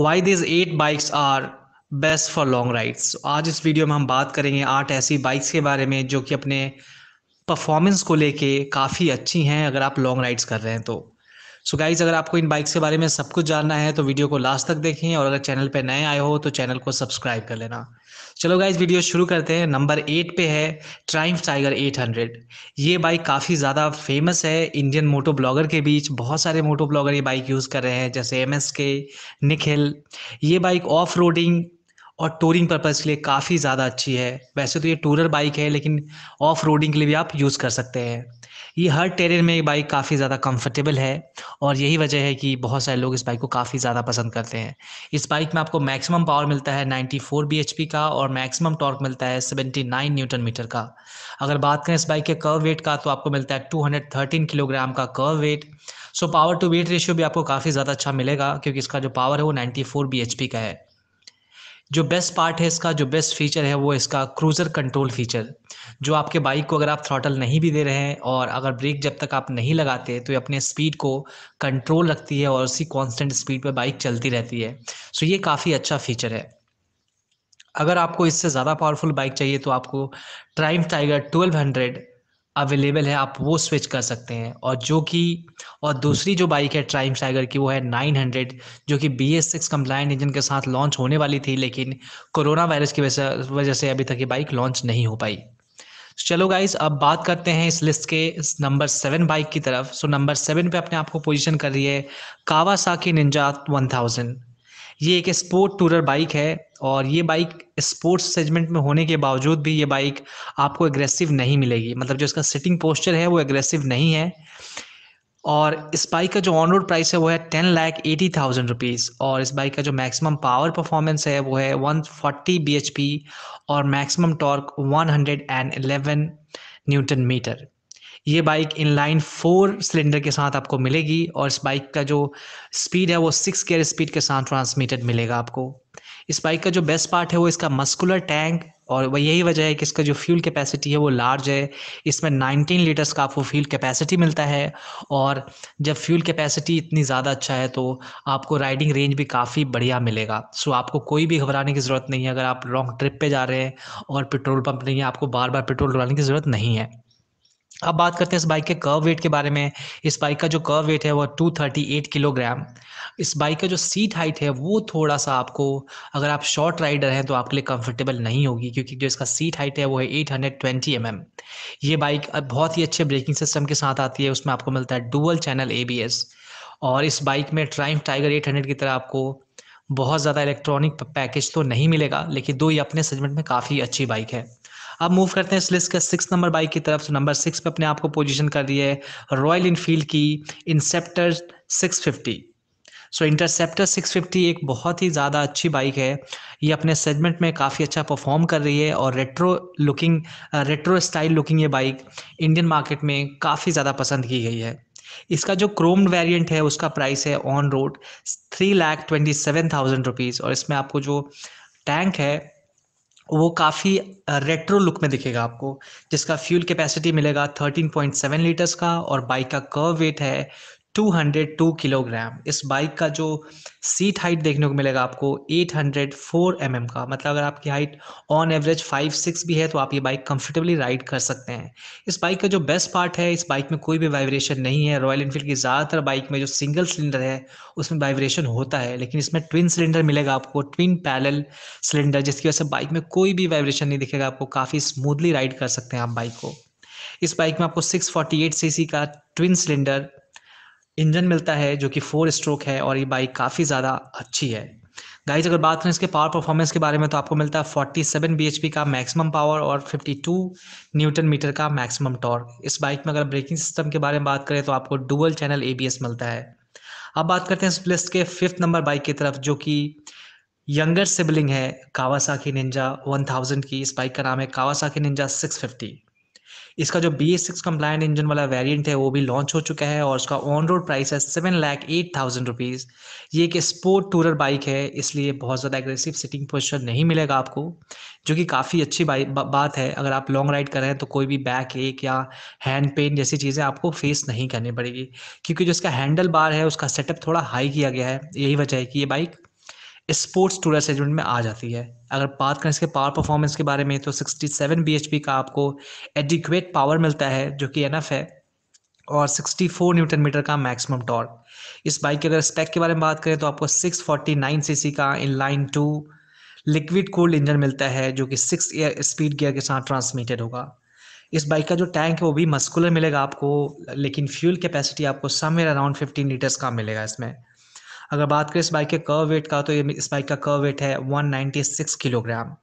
Y these eight bikes are best for long rides आज इस video में हम बात करेंगे आठ ऐसी बाइक्स के बारे में जो कि अपने परफॉर्मेंस को लेके काफ़ी अच्छी हैं अगर आप लॉन्ग राइड्स कर रहे हैं तो सो गाइज अगर आपको इन बाइक्स के बारे में सब कुछ जानना है तो वीडियो को लास्ट तक देखें और अगर चैनल पर नए आए हो तो चैनल को सब्सक्राइब कर लेना चलो गाइज वीडियो शुरू करते हैं नंबर एट पे है ट्राइम्फ टाइगर 800 ये बाइक काफ़ी ज़्यादा फेमस है इंडियन मोटो ब्लॉगर के बीच बहुत सारे मोटो ब्लॉगर ये बाइक यूज़ कर रहे हैं जैसे एम एस के निखिल ये बाइक ऑफ रोडिंग और टूरिंग पर्पज़ के लिए काफ़ी ज़्यादा अच्छी है वैसे तो ये टूरर बाइक है लेकिन ऑफ रोडिंग के लिए भी आप यूज़ कर सकते हैं ये हर टेरेन में ये बाइक काफ़ी ज़्यादा कंफर्टेबल है और यही वजह है कि बहुत सारे लोग इस बाइक को काफ़ी ज़्यादा पसंद करते हैं इस बाइक में आपको मैक्सिमम पावर मिलता है 94 फोर का और मैक्सिमम टॉर्क मिलता है 79 न्यूटन मीटर का अगर बात करें इस बाइक के कर्व वेट का तो आपको मिलता है 213 किलोग्राम का curb weight so power to weight ratio भी आपको काफ़ी ज़्यादा अच्छा मिलेगा क्योंकि इसका जो पावर है वो नाइन्टी फोर का है जो बेस्ट पार्ट है इसका जो बेस्ट फीचर है वो इसका क्रूज़र कंट्रोल फीचर जो आपके बाइक को अगर आप थ्रॉटल नहीं भी दे रहे हैं और अगर ब्रेक जब तक आप नहीं लगाते तो ये अपने स्पीड को कंट्रोल रखती है और उसी कांस्टेंट स्पीड पर बाइक चलती रहती है सो ये काफ़ी अच्छा फीचर है अगर आपको इससे ज़्यादा पावरफुल बाइक चाहिए तो आपको ट्राइम टाइगर ट्वेल्व अवेलेबल है आप वो स्विच कर सकते हैं और जो कि और दूसरी जो बाइक है ट्राइम टाइगर की वो है नाइन हंड्रेड जो कि B S six compliant engine के साथ लॉन्च होने वाली थी लेकिन कोरोना वायरस की वजह से अभी तक ये बाइक लॉन्च नहीं हो पाई तो चलो गाइज अब बात करते हैं इस लिस्ट के नंबर सेवन बाइक की तरफ सो नंबर सेवन पे अपने आप को पोजिशन कर रही है कावासाकी निंजा थाउजेंड ये एक स्पोर्ट टूरर बाइक है और ये बाइक स्पोर्ट्स सेगमेंट में होने के बावजूद भी ये बाइक आपको एग्रेसिव नहीं मिलेगी मतलब जो इसका सिटिंग पोस्चर है वो एग्रेसिव नहीं है और इस बाइक का जो ऑन रोड प्राइस है वो है ten lakh eighty thousand rupees और इस बाइक का जो मैक्सिमम पावर परफॉर्मेंस है वो है one forty B H P और maximum torque one hundred and eleven newton metre ये बाइक इनलाइन फोर सिलेंडर के साथ आपको मिलेगी और इस बाइक का जो स्पीड है वो सिक्स केयर स्पीड के साथ ट्रांसमिटेड मिलेगा आपको इस बाइक का जो बेस्ट पार्ट है वो इसका मस्कुलर टैंक और वह यही वजह है कि इसका जो फ्यूल कैपेसिटी है वो लार्ज है इसमें 19 लीटर्स का आपको फ्यूल कैपेसिटी मिलता है और जब फ्यूल कैपेसिटी इतनी ज़्यादा अच्छा है तो आपको राइडिंग रेंज भी काफ़ी बढ़िया मिलेगा सो आपको कोई भी घबराने की ज़रूरत नहीं है अगर आप लॉन्ग ट्रिप पे जा रहे हैं और पेट्रोल पंप नहीं है आपको बार बार पेट्रोल डलाने की ज़रूरत नहीं है अब बात करते हैं इस बाइक के कर्व वेट के बारे में इस बाइक का जो कर्व वेट है वो 238 किलोग्राम इस बाइक का जो सीट हाइट है वो थोड़ा सा आपको अगर आप शॉर्ट राइडर हैं तो आपके लिए कंफर्टेबल नहीं होगी क्योंकि जो इसका सीट हाइट है वो है 820 हंड्रेड mm. ये बाइक बहुत ही अच्छे ब्रेकिंग सिस्टम के साथ आती है उसमें आपको मिलता है डुअल चैनल ए और इस बाइक में ट्राइम टाइगर एट की तरह आपको बहुत ज़्यादा इलेक्ट्रॉनिक पैकेज तो नहीं मिलेगा लेकिन दो ये अपने सेगमेंट में काफ़ी अच्छी बाइक है अब मूव करते हैं इस लिस्ट के सिक्स नंबर बाइक की तरफ नंबर सिक्स पे अपने आप को पोजीशन कर रही है रॉयल इनफील्ड की Interceptor six fifty so Interceptor 650 एक बहुत ही ज़्यादा अच्छी बाइक है ये अपने सेगमेंट में काफ़ी अच्छा परफॉर्म कर रही है और retro looking retro style looking ये बाइक इंडियन मार्केट में काफ़ी ज़्यादा पसंद की गई है इसका जो क्रोम्ड वेरिएंट है उसका प्राइस है on road three lakh twenty seven thousand rupees और इसमें आपको जो टैंक है वो काफ़ी रेट्रो लुक में दिखेगा आपको जिसका फ्यूल कैपेसिटी मिलेगा 13.7 लीटर्स का और बाइक का कर्व वेट है 202 किलोग्राम इस बाइक का जो सीट हाइट देखने को मिलेगा आपको 804 हंड्रेड mm का मतलब अगर आपकी हाइट ऑन एवरेज 5'6 भी है तो आप ये बाइक कंफर्टेबली राइड कर सकते हैं इस बाइक का जो बेस्ट पार्ट है इस बाइक में कोई भी वाइब्रेशन नहीं है रॉयल इनफील्ड की ज़्यादातर बाइक में जो सिंगल सिलेंडर है उसमें वाइब्रेशन होता है लेकिन इसमें ट्विन सिलेंडर मिलेगा आपको ट्विन पैरल सिलेंडर जिसकी वजह से बाइक में कोई भी वाइब्रेशन नहीं दिखेगा आपको काफ़ी स्मूथली राइड कर सकते हैं आप बाइक को इस बाइक में आपको 648 सीसी का ट्विन सिलेंडर इंजन मिलता है जो कि फोर स्ट्रोक है और ये बाइक काफ़ी ज़्यादा अच्छी है गाइज अगर बात करें इसके पावर परफॉर्मेंस के बारे में तो आपको मिलता है forty seven B H P का मैक्सिमम पावर और फिफ्टी टू न्यूटन मीटर का मैक्सिमम टॉर्क इस बाइक में अगर ब्रेकिंग सिस्टम के बारे में बात करें तो आपको dual channel A B S मिलता है अब बात करते हैं इस लिस्ट के फिफ्थ नंबर बाइक की तरफ जो कि यंगर सिबलिंग है कावासाकी निंजा वन थाउजेंड की इस बाइक का नाम है कावासाकी निंजा फिफ्टी इसका जो B S six compliant engine वाला वेरियंट है वो भी लॉन्च हो चुका है और उसका ऑन रोड प्राइस है seven lakh eight thousand rupees ये एक स्पोर्ट टूरर बाइक है इसलिए बहुत ज़्यादा एग्रेसिव सिटिंग पोजिशन नहीं मिलेगा आपको जो कि काफ़ी अच्छी बा, बात है अगर आप लॉन्ग राइड कर रहे हैं तो कोई भी बैक एक या हैंड पेन जैसी चीज़ें आपको फेस नहीं करनी पड़ेगी क्योंकि जो इसका हैंडल बार है उसका सेटअप थोड़ा हाई किया गया है यही वजह है कि ये बाइक स्पोर्ट्स टूरर सेगमेंट में आ जाती है अगर बात करें इसके पावर परफॉर्मेंस के बारे में तो 67 पी का आपको एडिक्वेट पावर मिलता है जो कि एनएफ है और 64 न्यूटन मीटर का मैक्सिमम टॉर्क इस बाइक के अगर स्पेक के बारे में बात करें तो आपको 649 सीसी का inline two liquid cooled engine मिलता है जो कि सिक्स एयर स्पीड गियर के साथ ट्रांसमिटेड होगा इस बाइक का जो टैंक है वो भी मस्कुलर मिलेगा आपको लेकिन फ्यूल कैपेसिटी आपको समवेयर अराउंड 15 लीटर्स का मिलेगा इसमें अगर बात करें इस बाइक के कर्व वेट का तो ये इस बाइक का कर्व वेट है 196 किलोग्राम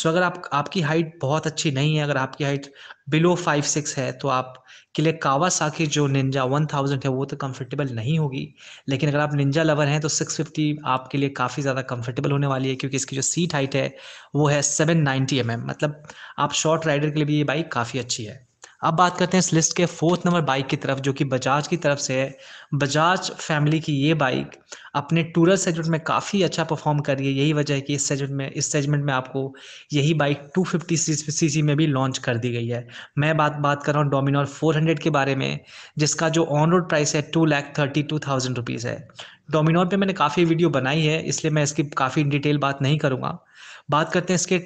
सो अगर आप आपकी हाइट बहुत अच्छी नहीं है अगर आपकी हाइट बिलो सिक्स है तो आप के लिए कावासाकी जो निंजा 1000 है वो तो कंफर्टेबल नहीं होगी लेकिन अगर आप निंजा लवर हैं तो 650 आपके लिए काफ़ी ज़्यादा कंफर्टेबल होने वाली है क्योंकि इसकी जो सीट हाइट है वो है नाइन्टी एम mm, मतलब आप शॉर्ट राइडर के लिए भी ये बाइक काफ़ी अच्छी है अब बात करते हैं इस लिस्ट के फोर्थ नंबर बाइक की तरफ जो कि बजाज की तरफ से है बजाज फैमिली की ये बाइक अपने टूरल सेगमेंट में काफ़ी अच्छा परफॉर्म कर रही है यही वजह है कि इस सेगमेंट में इस सेगमेंट में आपको यही बाइक 250 सी में भी लॉन्च कर दी गई है मैं बात बात कर रहा हूँ डोमिनोर 400 के बारे में जिसका जो ऑन रोड प्राइस है two lakh thirty two thousand rupees है डोमिनोर पर मैंने काफ़ी वीडियो बनाई है इसलिए मैं इसकी काफ़ी डिटेल बात नहीं करूँगा बात करते हैं इसके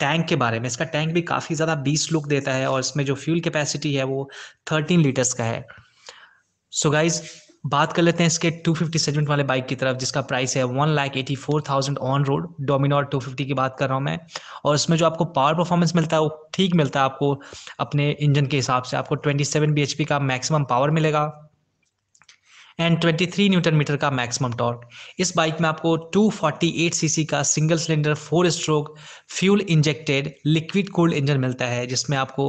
टैंक के बारे में इसका टैंक भी काफ़ी ज़्यादा बीस लुक देता है और इसमें जो फ्यूल कैपेसिटी है वो थर्टीन लीटर्स का है सो so गाइज बात कर लेते हैं इसके 250 सेगमेंट वाले बाइक की तरफ जिसका प्राइस है one lakh eighty four thousand on road Dominar two fifty की बात कर रहा हूँ मैं और इसमें जो आपको पावर परफॉर्मेंस मिलता है वो ठीक मिलता है आपको अपने इंजन के हिसाब से आपको 27 bhp का मैक्सिमम पावर मिलेगा एंड 23 न्यूटन मीटर का मैक्सिमम टॉर्क इस बाइक में आपको 248 सीसी का single cylinder four stroke fuel injected liquid cooled engine मिलता है जिसमें आपको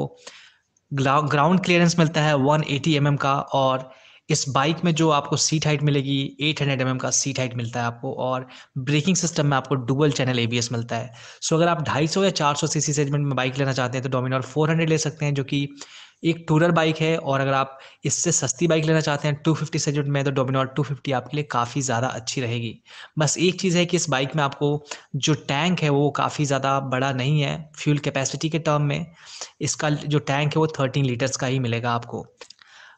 ग्राउंड क्लियरेंस मिलता है 180 एटी mm का और इस बाइक में जो आपको सीट हाइट मिलेगी 800 हंड्रेड mm का सीट हाइट मिलता है आपको और ब्रेकिंग सिस्टम में आपको डुबल चैनल एबीएस मिलता है सो so अगर आप 250 या 400 सीसी सेगमेंट में बाइक लेना चाहते हैं तो डोमिनोर 400 ले सकते हैं जो कि एक टूरर बाइक है और अगर आप इससे सस्ती बाइक लेना चाहते हैं 250 सेजेंट में तो डोमिनोर 250 आपके लिए काफ़ी ज़्यादा अच्छी रहेगी बस एक चीज़ है कि इस बाइक में आपको जो टैंक है वो काफ़ी ज़्यादा बड़ा नहीं है फ्यूल कैपेसिटी के टर्म में इसका जो टैंक है वो थर्टीन लीटर्स का ही मिलेगा आपको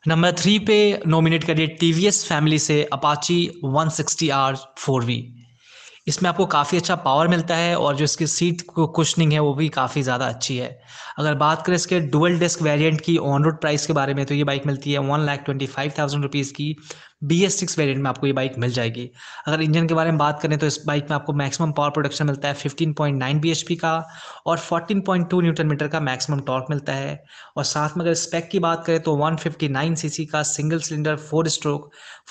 नंबर थ्री पे नॉमिनेट करिए टी फैमिली से Apache one sixty R four V इसमें आपको काफ़ी अच्छा पावर मिलता है और जो इसकी सीट कुशनिंग है वो भी काफ़ी ज़्यादा अच्छी है अगर बात करें इसके डुअल डिस्क वेरिएंट की ऑन रोड प्राइस के बारे में तो ये बाइक मिलती है one lakh twenty five thousand rupees की बी एस सिक्स वेरियंट में आपको ये बाइक मिल जाएगी अगर इंजन के बारे में बात करें तो इस बाइक में आपको मैक्सिमम पावर प्रोडक्शन मिलता है 15.9 पी का और 14.2 न्यूटन मीटर का मैक्सिमम टॉर्क मिलता है और साथ में अगर स्पेक की बात करें तो 159 सीसी का single cylinder four stroke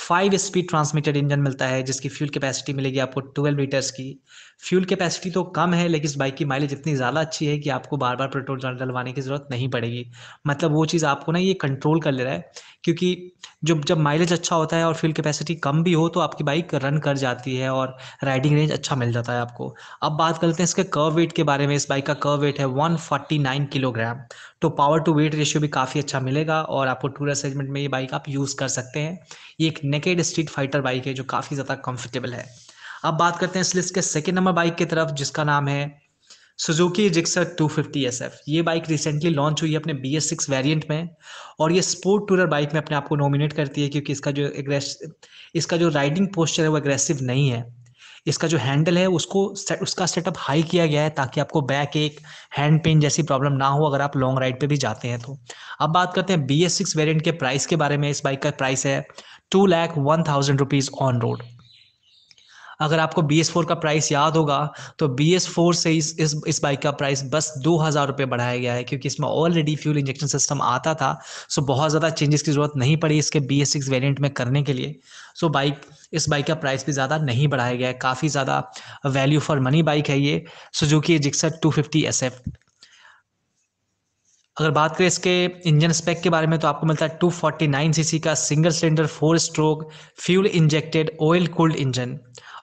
five speed transmitted engine मिलता है जिसकी फ्यूल कैपेसिटी मिलेगी आपको ट्वेल्व लीटर्स की फ्यूल कैपेसिटी तो कम है लेकिन इस बाइक की माइलेज इतनी ज़्यादा अच्छी है कि आपको बार बार पेट्रोल डलवाने की ज़रूरत नहीं पड़ेगी मतलब वो चीज़ आपको ना ये कंट्रोल कर ले रहा है क्योंकि जो जब माइलेज अच्छा होता है है और फ्यूल कैपेसिटी कम भी हो तो आपकी बाइक रन कर जाती है और राइडिंग रेंज अच्छा मिल जाता है आपको अब बात करते हैं इसके कर्व वेट के बारे में इस बाइक का कर्व वेट है 149 किलोग्राम तो पावर टू वेट रेशियो भी काफ़ी अच्छा मिलेगा और आपको टूर सेगमेंट में ये बाइक आप यूज़ कर सकते हैं ये एक नेकेड स्ट्रीट फाइटर बाइक है जो काफ़ी ज़्यादा कम्फर्टेबल है अब बात करते हैं इस लिस्ट के सेकेंड नंबर बाइक की तरफ जिसका नाम है सुजुकी जिक्सर 250 एफ ये बाइक रिसेंटली लॉन्च हुई है अपने बी एस सिक्स वेरियंट में और ये स्पोर्ट टूरर बाइक में अपने आप को नॉमिनेट करती है क्योंकि इसका जो एग्रेस इसका जो राइडिंग पोस्चर है वो एग्रेसिव नहीं है इसका जो हैंडल है उसको उसका सेटअप हाई किया गया है ताकि आपको बैक एक हैंड पेन जैसी प्रॉब्लम ना हो अगर आप लॉन्ग राइड पे भी जाते हैं तो अब बात करते हैं बी एस सिक्स वेरियंट के प्राइस के बारे में इस बाइक का प्राइस है two lakh one thousand rupees on road अगर आपको बी एस फोर का प्राइस याद होगा तो बी एस फोर से इस इस इस बाइक का प्राइस बस दो हज़ार रुपये बढ़ाया गया है क्योंकि इसमें ऑलरेडी फ्यूल इंजेक्शन सिस्टम आता था सो बहुत ज़्यादा चेंजेस की ज़रूरत नहीं पड़ी इसके बी एस सिक्स वेरियंट में करने के लिए सो बाइक इस बाइक का प्राइस भी ज़्यादा नहीं बढ़ाया गया है काफ़ी ज़्यादा वैल्यू फॉर मनी बाइक है ये Suzuki Gixxer two fifty S F अगर बात करें इसके इंजन स्पेक के बारे में तो आपको मिलता है 249 सीसी का single cylinder four stroke fuel injected oil cooled engine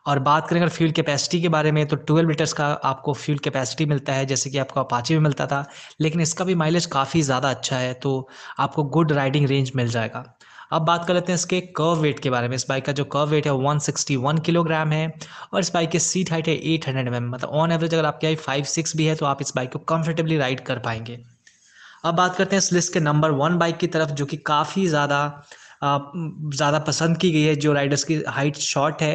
और बात करें अगर फ्यूल कैपेसिटी के बारे में तो 12 लीटर्स का आपको फ्यूल कैपेसिटी मिलता है जैसे कि आपको अपाची में मिलता था लेकिन इसका भी माइलेज काफ़ी ज़्यादा अच्छा है तो आपको गुड राइडिंग रेंज मिल जाएगा अब बात कर लेते हैं इसके कर्व वेट के बारे में इस बाइक का जो कर्व वेट है 161 किलोग्राम है और इस बाइक की सीट हाइट है 800 हंड्रेड mm मतलब ऑन एवरेज अगर आपके आई फाइव सिक्स भी है तो आप इस बाइक को कंफर्टेबली राइड कर पाएंगे अब बात करते हैं इस लिस्ट के नंबर वन बाइक की तरफ जो कि काफ़ी ज़्यादा ज़्यादा पसंद की गई है जो राइडर्स की हाइट शॉर्ट है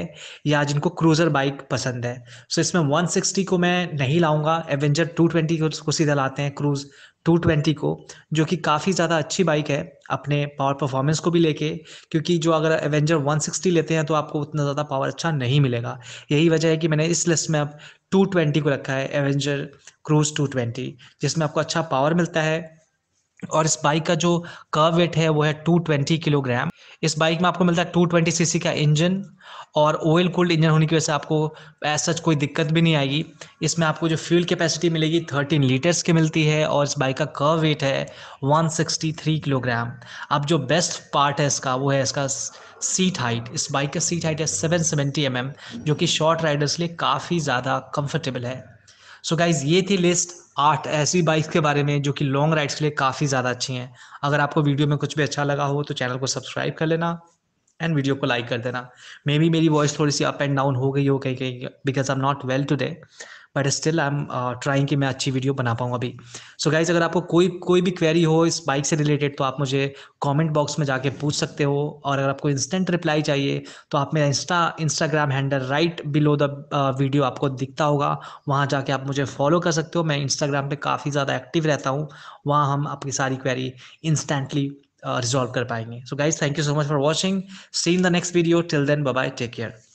या जिनको क्रूज़र बाइक पसंद है सो so, इसमें 160 को मैं नहीं लाऊंगा एवेंजर 220 को, को सीधा लाते हैं क्रूज़ 220 को जो कि काफ़ी ज़्यादा अच्छी बाइक है अपने पावर परफॉर्मेंस को भी लेके क्योंकि जो अगर एवेंजर 160 लेते हैं तो आपको उतना ज़्यादा पावर अच्छा नहीं मिलेगा यही वजह है कि मैंने इस लिस्ट में अब 220 को रखा है एवेंजर क्रूज 220 जिसमें आपको अच्छा पावर मिलता है और इस बाइक का जो कर्व वेट है वो है 220 किलोग्राम इस बाइक में आपको मिलता है 220 सीसी का इंजन और ऑयल कूल्ड इंजन होने की वजह से आपको एज सच कोई दिक्कत भी नहीं आएगी इसमें आपको जो फ्यूल कैपेसिटी मिलेगी 13 लीटर्स की मिलती है और इस बाइक का कर्व वेट है 163 किलोग्राम अब जो बेस्ट पार्ट है इसका वो है इसका सीट हाइट इस बाइक का सीट हाइट है 770 एम mm, जो कि शॉर्ट राइडर्स के लिए काफ़ी ज़्यादा कम्फर्टेबल है सो गाइज ये थी लिस्ट आठ ऐसी बाइक्स के बारे में जो कि लॉन्ग राइड्स के लिए काफ़ी ज़्यादा अच्छी हैं अगर आपको वीडियो में कुछ भी अच्छा लगा हो तो चैनल को सब्सक्राइब कर लेना एंड वीडियो को लाइक कर देना मे बी मेरी वॉइस थोड़ी सी अप एंड डाउन हो गई हो कहीं कहीं because I am not well today but still I am trying कि मैं अच्छी वीडियो बना पाऊँ अभी सो so गाइज अगर आपको कोई कोई भी क्वेरी हो इस बाइक से रिलेटेड तो आप मुझे कॉमेंट बॉक्स में जाके पूछ सकते हो और अगर आपको इंस्टेंट रिप्लाई चाहिए तो आप मेरा insta Instagram handle right below the video आपको दिखता होगा वहाँ जाके आप मुझे फॉलो कर सकते हो मैं इंस्टाग्राम पर काफ़ी ज़्यादा एक्टिव रहता हूँ वहाँ हम आपकी सारी क्वेरी इंस्टेंटली रिजॉल्व कर पाएंगे so guys thank you so much for watching see in the next video till then bye take care